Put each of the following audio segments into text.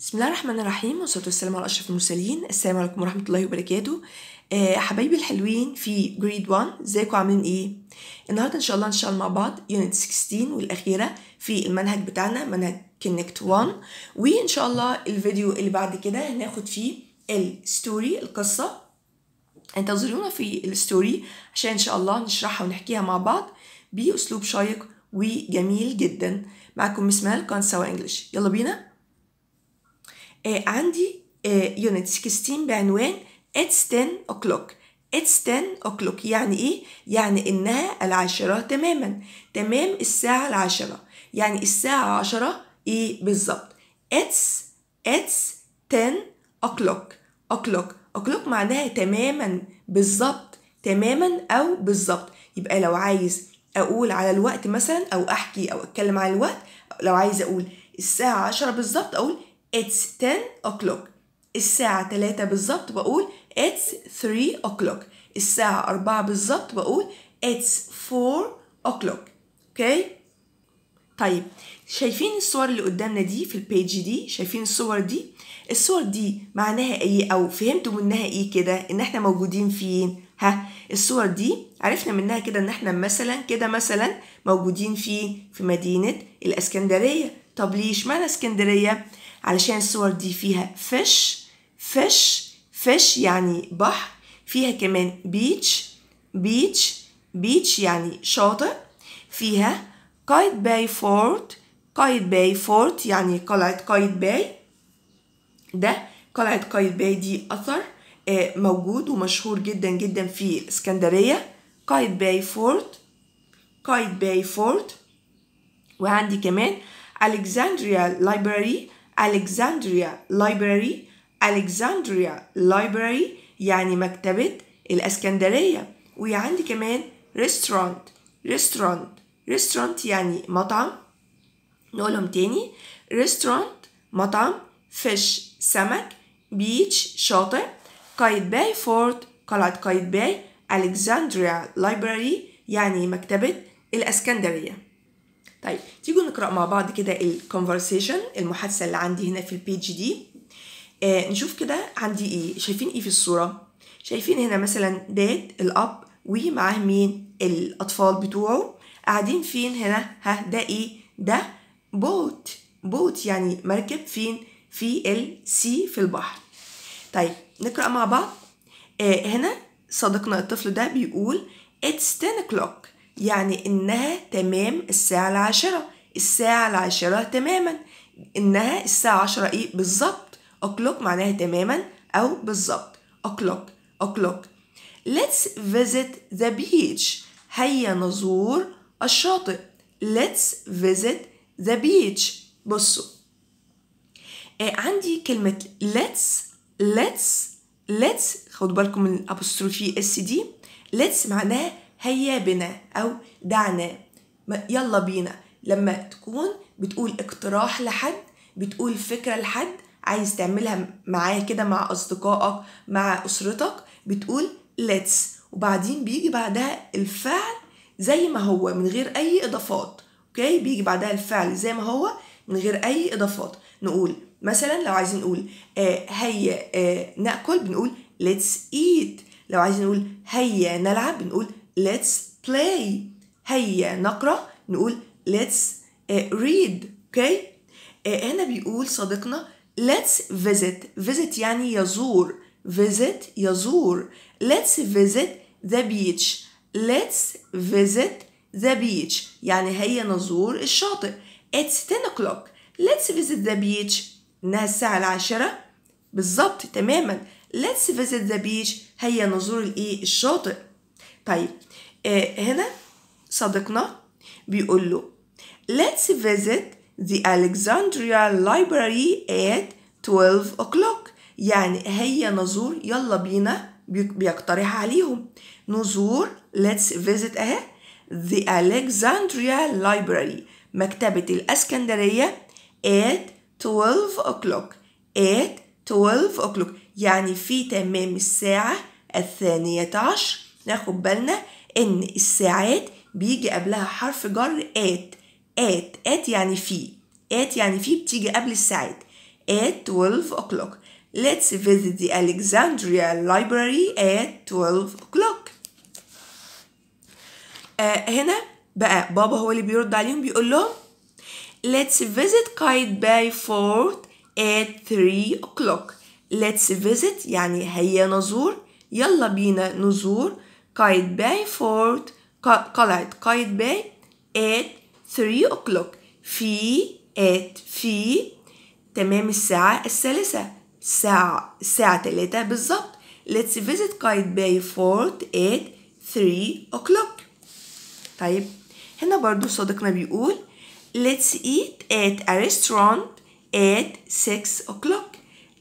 بسم الله الرحمن الرحيم والصلاة والسلام على أشرف المرسلين السلام عليكم ورحمة الله وبركاته آه، حبايبي الحلوين في جريد 1 ازيكم عاملين ايه النهارده ان شاء الله هنشتغل مع بعض يونت 16 والاخيره في المنهج بتاعنا منهج كونكت 1 وان شاء الله الفيديو اللي بعد كده هناخد فيه الستوري القصه انتظرونا في الستوري عشان ان شاء الله نشرحها ونحكيها مع بعض باسلوب شيق وجميل جدا معكم مسمال كان سوا انجلش يلا بينا عندي يونت 16 بعنوان It's 10 o'clock It's 10 o'clock يعني إيه؟ يعني إنها العاشرة تماما تمام الساعة العاشرة يعني الساعة عشرة إيه بالظبط It's It's 10 o'clock o'clock o'clock معناها تماما بالظبط تماما أو بالظبط يبقى لو عايز أقول على الوقت مثلا أو أحكي أو أتكلم على الوقت لو عايز أقول الساعة عشرة بالظبط أقول It's 10 o'clock الساعة 3 بالظبط بقول It's 3 o'clock الساعة 4 بالظبط بقول It's 4 o'clock اوكي okay. طيب شايفين الصور اللي قدامنا دي في البيج دي شايفين الصور دي الصور دي معناها ايه او فهمتوا منها ايه كده ان احنا موجودين فين ها الصور دي عرفنا منها كده ان احنا مثلا كده مثلا موجودين فين في مدينة الاسكندرية طب ليه اشمعنى اسكندرية علشان الصور دي فيها فيش فيش فيش يعني بحر فيها كمان بيتش بيتش بيتش يعني شاطئ فيها كايت باي فورت كايت باي فورت يعني قلعة كايت باي ده قلعة كايت باي دي أثر آه، موجود ومشهور جدا جدا في اسكندرية كايت باي فورت كايت باي فورت وعندي كمان ألكسندريا لايبراري Alexandria Library Alexandria Library يعني مكتبة الأسكندرية وعندي كمان restaurant restaurant restaurant يعني مطعم نقولهم تاني restaurant مطعم fish سمك beach شاطئ قايد باي فورت قلعة قايد باي Alexandria Library يعني مكتبة الأسكندرية طيب تيجوا نقرا مع بعض كده الكونفرسيشن المحادثه اللي عندي هنا في البيج دي آه نشوف كده عندي ايه شايفين ايه في الصوره شايفين هنا مثلا داد الاب ومعاه مين الاطفال بتوعه قاعدين فين هنا ها ده ايه ده بوت بوت يعني مركب فين في السي في البحر طيب نقرا مع بعض آه هنا صديقنا الطفل ده بيقول it's 10 o'clock يعني إنها تمام الساعة العاشرة الساعة العاشرة تماما إنها الساعة عشرة إيه بالظبط أوكلوك معناها تماما أو بالظبط أوكلوك أوكلوك Let's visit the beach هيا نزور الشاطئ Let's visit the beach بصوا إيه عندي كلمة let's let's let's خدوا بالكم من الابوستروفي اس دي let's معناها هيا بنا أو دعنا يلا بينا لما تكون بتقول اقتراح لحد بتقول فكرة لحد عايز تعملها معاه كده مع أصدقائك مع أسرتك بتقول let's وبعدين بيجي بعدها الفعل زي ما هو من غير أي إضافات أوكي بيجي بعدها الفعل زي ما هو من غير أي إضافات نقول مثلا لو عايزين نقول آه، هيا آه، ناكل بنقول let's eat لو عايزين نقول هيا نلعب بنقول let's play هيا نقرأ نقول let's read okay هنا بيقول صديقنا let's visit visit يعني يزور visit يزور let's visit the beach let's visit the beach يعني هيا نزور الشاطئ it's 10 o'clock let's visit the beach إنها الساعة العاشرة بالظبط تماما let's visit the beach هيا نزور الإيه الشاطئ طيب هنا آه، صديقنا بيقول له let's visit the Alexandria library at 12 o'clock يعني هيا نزور يلا بينا بيقترح عليهم نزور let's visit اهي the Alexandria library مكتبة الأسكندرية at 12 o'clock at 12 o'clock يعني في تمام الساعة الثانية عشر ناخد بالنا ان الساعات بيجي قبلها حرف جر ات ات ات يعني في ات يعني في بتيجي قبل الساعات at 12 o'clock let's visit the Alexandria library at 12 o'clock آه، هنا بقى بابا هو اللي بيرد عليهم بيقول لهم let's visit Kite Bay Fort at 3 o'clock let's visit يعني هيا نزور يلا بينا نزور قايد باي فورت قلعة قايد باي at 3 o'clock في at في تمام الساعة الثالثة الساعة الساعة تلاتة بالظبط let's visit قايد باي فورت at 3 o'clock طيب هنا برضو صديقنا بيقول let's eat at a restaurant at 6 o'clock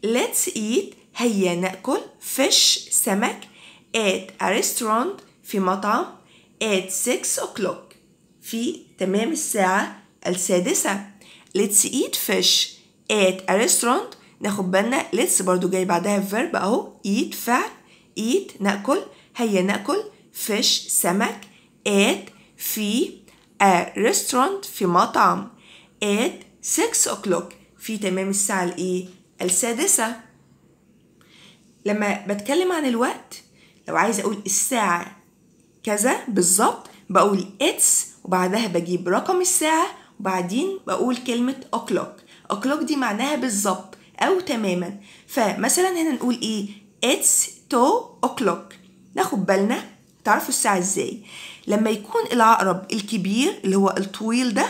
let's eat هيا نأكل e fish سمك at a restaurant في مطعم at 6 o'clock في تمام الساعة السادسة let's eat fish at a restaurant ناخد بالنا let's برضو جاي بعدها verb اهو eat فعل eat ناكل هيا ناكل fish سمك at في a restaurant في مطعم at 6 o'clock في تمام الساعة الايه السادسة لما بتكلم عن الوقت لو عايزة أقول الساعة كذا بالظبط بقول اتس وبعدها بجيب رقم الساعة وبعدين بقول كلمة o'clock o'clock دي معناها بالظبط أو تماما فمثلا هنا نقول إيه it's two o'clock ناخد بالنا تعرفوا الساعة إزاي لما يكون العقرب الكبير اللي هو الطويل ده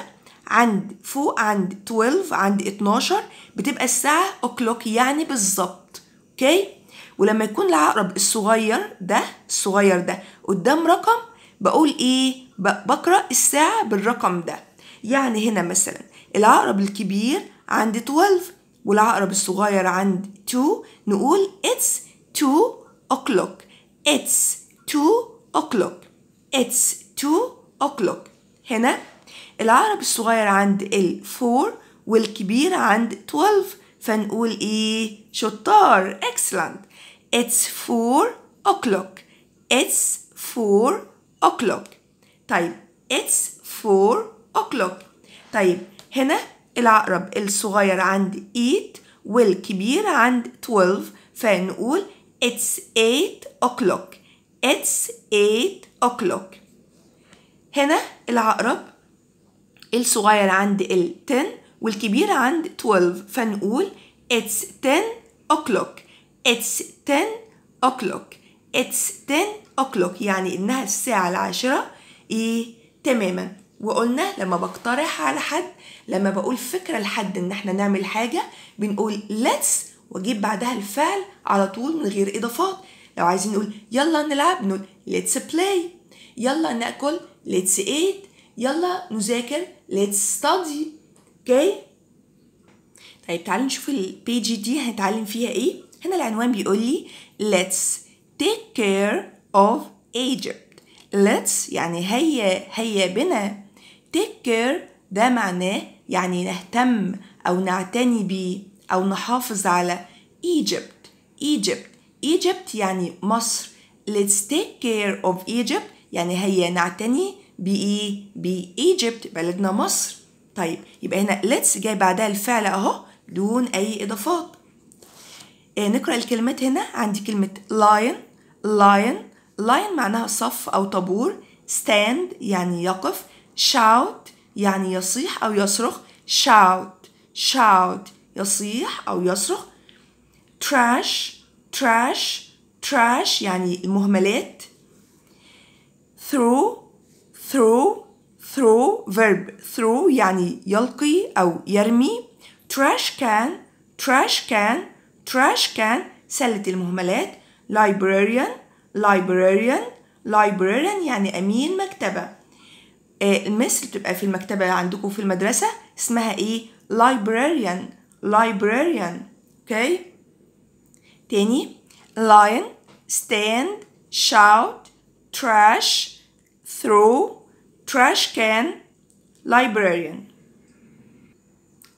عند فوق عند 12 عند 12 بتبقى الساعة o'clock يعني بالظبط اوكي okay? ولما يكون العقرب الصغير ده الصغير ده قدام رقم بقول ايه بقرا الساعه بالرقم ده يعني هنا مثلا العقرب الكبير عند 12 والعقرب الصغير عند 2 نقول it's 2 o'clock it's 2 o'clock it's 2 o'clock هنا العقرب الصغير عند ال 4 والكبير عند 12 فنقول ايه شطار excellent It's four o'clock. It's four o'clock. طيب It's four o'clock. طيب هنا العقرب الصغير عند 8 والكبير عند twelve فنقول It's eight o'clock. It's eight o'clock. هنا العقرب الصغير عند ال 10 والكبير عند 12 فنقول It's 10 o'clock. It's 10 o'clock. It's 10 o'clock يعني إنها الساعة العاشرة إيه تماما وقلنا لما بقترح على حد لما بقول فكرة لحد إن إحنا نعمل حاجة بنقول let's وأجيب بعدها الفعل على طول من غير إضافات لو عايزين نقول يلا نلعب نقول let's play يلا ناكل let's eat يلا نذاكر let's study اوكي okay. طيب تعالي نشوف البيج دي هنتعلم فيها ايه هنا العنوان بيقول لي let's take care of Egypt let's يعني هيا هيا بنا take care ده معناه يعني نهتم أو نعتني بيه أو نحافظ على Egypt Egypt Egypt يعني مصر let's take care of Egypt يعني هيا نعتني بإيه بإيجيبت بلدنا مصر طيب يبقى هنا let's جاي بعدها الفعل أهو دون أي إضافات آه، نقرأ الكلمات هنا عندي كلمة lion lion lion معناها صف أو طابور stand يعني يقف shout يعني يصيح أو يصرخ shout shout يصيح أو يصرخ trash trash trash يعني المهملات through through throw verb throw يعني يلقي أو يرمي trash can trash can trash can سلة المهملات librarian librarian librarian يعني أمين مكتبة المس بتبقى في المكتبة عندكم في المدرسة اسمها ايه librarian librarian okay. تاني lion stand shout trash throw trash can librarian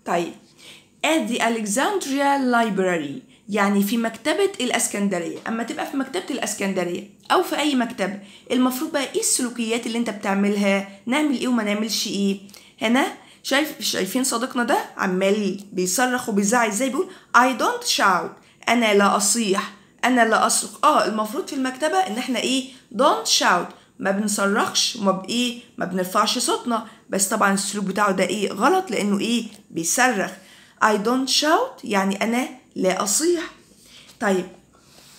طيب at the Alexandria Library يعني في مكتبة الإسكندرية أما تبقى في مكتبة الإسكندرية أو في أي مكتبة المفروض بقى إيه السلوكيات اللي أنت بتعملها نعمل إيه وما نعملش إيه هنا شايف شايفين صديقنا ده عمال بيصرخ وبيزعق ازاي بيقول I don't shout أنا لا أصيح أنا لا أصرخ آه المفروض في المكتبة إن إحنا إيه don't shout ما بنصرخش وما بإيه ما بنرفعش صوتنا بس طبعا السلوك بتاعه ده إيه غلط لأنه إيه بيصرخ I don't shout يعني أنا لا أصيح طيب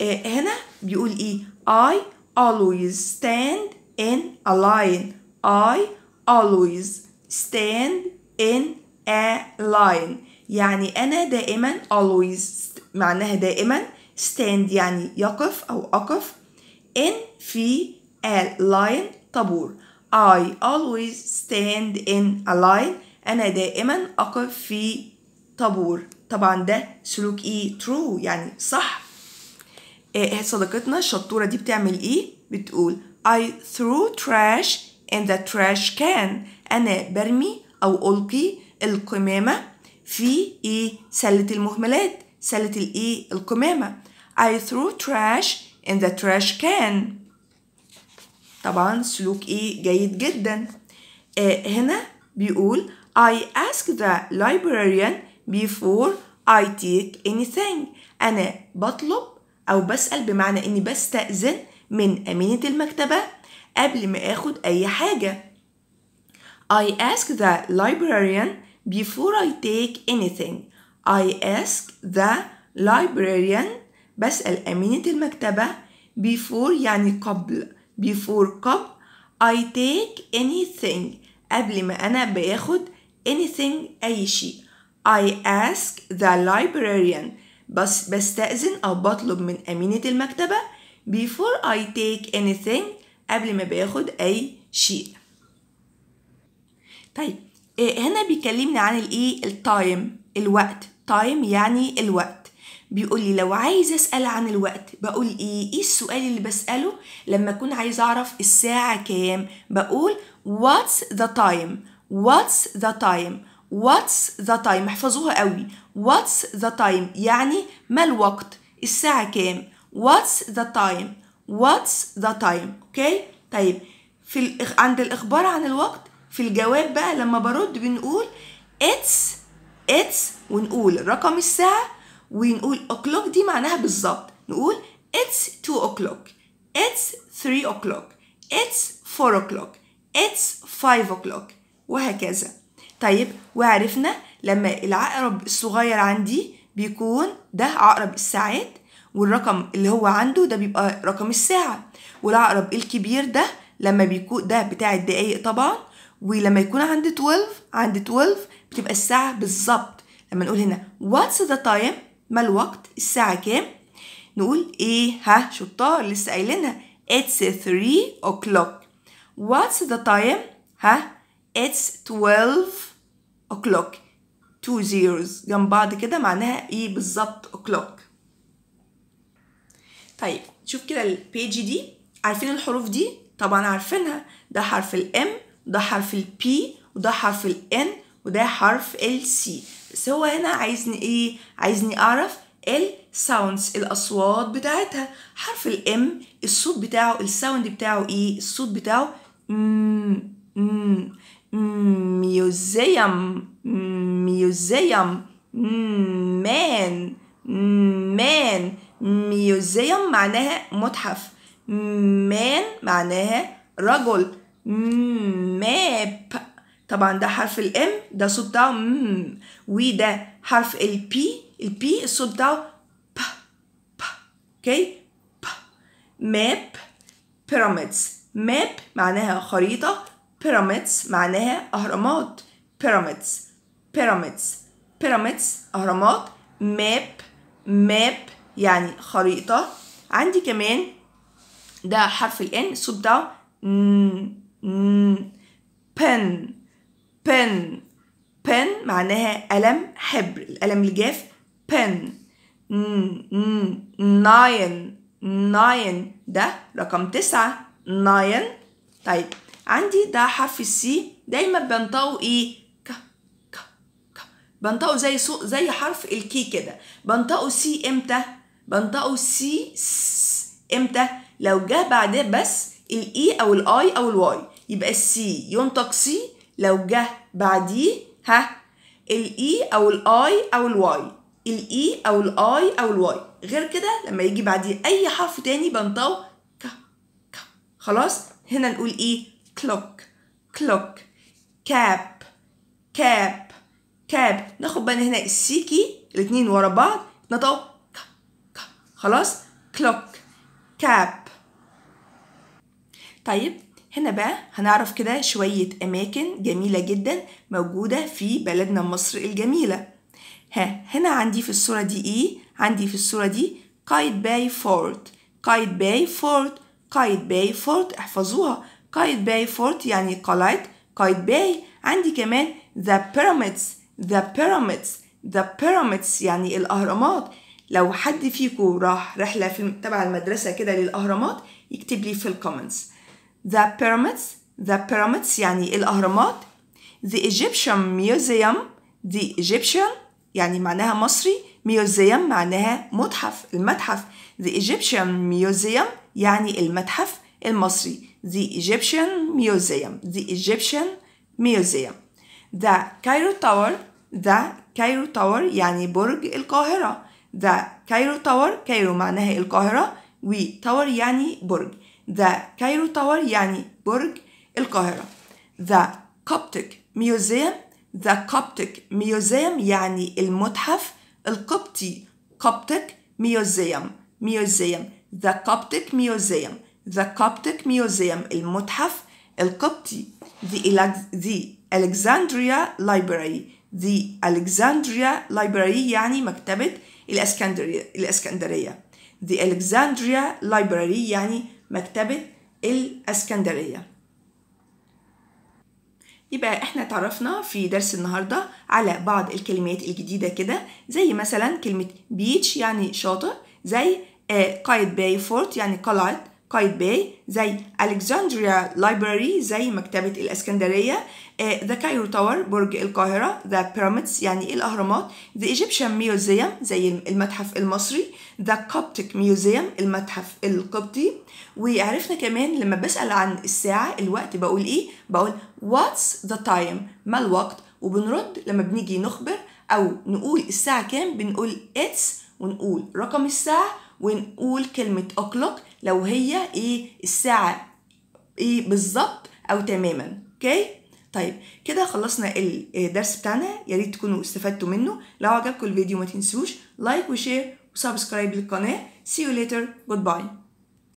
هنا بيقول إيه I always stand in a line I always stand in a line يعني أنا دائما always معناها دائما stand يعني يقف أو أقف in في a line طابور I always stand in a line أنا دائما أقف في طابور طبعا ده سلوك ايه ترو يعني صح إيه, إيه، صديقتنا الشطورة دي بتعمل ايه بتقول I threw trash in the trash can أنا برمي أو ألقي القمامة في ايه سلة المهملات سلة الايه القمامة I threw trash in the trash can طبعا سلوك ايه جيد جدا إيه هنا بيقول I asked the librarian before I take anything أنا بطلب أو بسأل بمعنى إني بستأذن من أمينة المكتبة قبل ما آخد أي حاجة I ask the librarian before I take anything I ask the librarian بسأل أمينة المكتبة before يعني قبل before قبل I take anything قبل ما أنا باخد anything أي شيء I ask the librarian بس بستأذن أو بطلب من أمينة المكتبة before I take anything قبل ما باخد أي شيء طيب إيه، هنا بيكلمني عن الايه التايم الوقت تايم يعني الوقت بيقول لي لو عايز اسال عن الوقت بقول ايه ايه السؤال اللي بساله لما اكون عايز اعرف الساعه كام بقول what's the time what's the time what's the time احفظوها قوي what's the time يعني ما الوقت الساعة كام what's the time what's the time اوكي okay? طيب في الإخ... عند الإخبار عن الوقت في الجواب بقى لما برد بنقول it's it's ونقول رقم الساعة ونقول o'clock دي معناها بالظبط نقول it's 2 o'clock it's 3 o'clock it's 4 o'clock it's 5 o'clock وهكذا طيب وعرفنا لما العقرب الصغير عندي بيكون ده عقرب الساعات والرقم اللي هو عنده ده بيبقى رقم الساعة والعقرب الكبير ده لما بيكون ده بتاع الدقايق طبعا ولما يكون عند 12 عند 12 بتبقى الساعة بالظبط لما نقول هنا واتس ذا تايم ما الوقت الساعة كام نقول ايه ها شطار لسه قايلينها اتس 3 o'clock واتس ذا تايم ها اتس 12 o'clock two zeros جنب بعض كده معناها ايه بالظبط o'clock طيب شوف كده البيج دي عارفين الحروف دي طبعا عارفينها ده حرف الام ده حرف البي وده حرف الان وده حرف السي بس هو هنا عايزني ايه عايزني اعرف الساوندز الاصوات بتاعتها حرف الام الصوت بتاعه الساوند بتاعه ايه الصوت بتاعه مم مم Mm, museum mm, museum mm, man man museum معناها متحف man معناها رجل map طبعا ده حرف الام ده صوت بتاعه م وده حرف البي البي الصوت بتاعه ب ب اوكي ب ماب بيراميدز ماب معناها خريطه بيراميدز معناها أهرامات بيراميدز بيراميدز بيراميدز أهرامات ماب ماب يعني خريطة عندي كمان ده حرف الان الصوت بتاعه بن بن بن معناها ألم حبر الألم الجاف بن ناين ناين ده رقم تسعة ناين طيب عندي ده حرف السي دايما بنطقه ايه ك ك ك بنطقه زي سو زي حرف الكي كده بنطقه سي امتى بنطقه سي س امتى لو جه بعده بس الاي او الاي او الواي يبقى السي ينطق سي لو جه بعديه ها الاي او الاي او الواي الاي او الاي او الواي غير كده لما يجي بعديه اي حرف تاني بنطقه ك ك خلاص هنا نقول ايه كلوك كلوك كاب كاب كاب ناخد بالنا هنا السيكي الاثنين ورا بعض ك ك خلاص كلوك كاب طيب هنا بقى هنعرف كده شوية أماكن جميلة جدا موجودة في بلدنا مصر الجميلة ها هنا عندي في الصورة دي إيه؟ عندي في الصورة دي قايد باي فورت قايد باي فورت قايد باي فورت احفظوها قايد باي فورت يعني قلعة قايد باي عندي كمان the pyramids the pyramids the pyramids يعني الأهرامات لو حد فيكم راح رحلة في تبع المدرسة كده للأهرامات يكتب لي في الكومنتس the pyramids the pyramids يعني الأهرامات the Egyptian museum the Egyptian يعني معناها مصري museum معناها متحف المتحف the Egyptian museum يعني المتحف المصري The Egyptian Museum The Egyptian Museum The Cairo Tower The Cairo Tower يعني برج القاهرة The Cairo Tower Cairo معناها القاهرة we Tower يعني برج The Cairo Tower يعني برج القاهرة The Coptic Museum The Coptic Museum يعني المتحف القبطي Coptic Museum Museum The Coptic Museum The Coptic Museum المتحف القبطي The, the Alexandria Library The Alexandria Library يعني مكتبة الإسكندرية الإسكندرية The Alexandria Library يعني مكتبة الإسكندرية يبقى احنا تعرفنا في درس النهاردة على بعض الكلمات الجديدة كده زي مثلا كلمة بيتش يعني شاطئ زي آه، قايد باي فورت يعني قلعة باي زي الكسندريا لايبراري زي مكتبة الإسكندرية ذا كايرو تاور برج القاهرة ذا بيراميدز يعني الأهرامات ذا ايجيبشن ميوزيوم زي المتحف المصري ذا كوبتيك ميوزيوم المتحف القبطي وعرفنا كمان لما بسأل عن الساعة الوقت بقول إيه بقول واتس ذا تايم ما الوقت وبنرد لما بنيجي نخبر أو نقول الساعة كام بنقول اتس ونقول رقم الساعة ونقول كلمة أوكلوك لو هي ايه الساعه ايه بالظبط او تماما اوكي طيب كده خلصنا آه، الدرس بتاعنا يا ريت تكونوا استفدتوا منه لو عجبكم الفيديو ما تنسوش لايك وشير وسبسكرايب للقناه see you later goodbye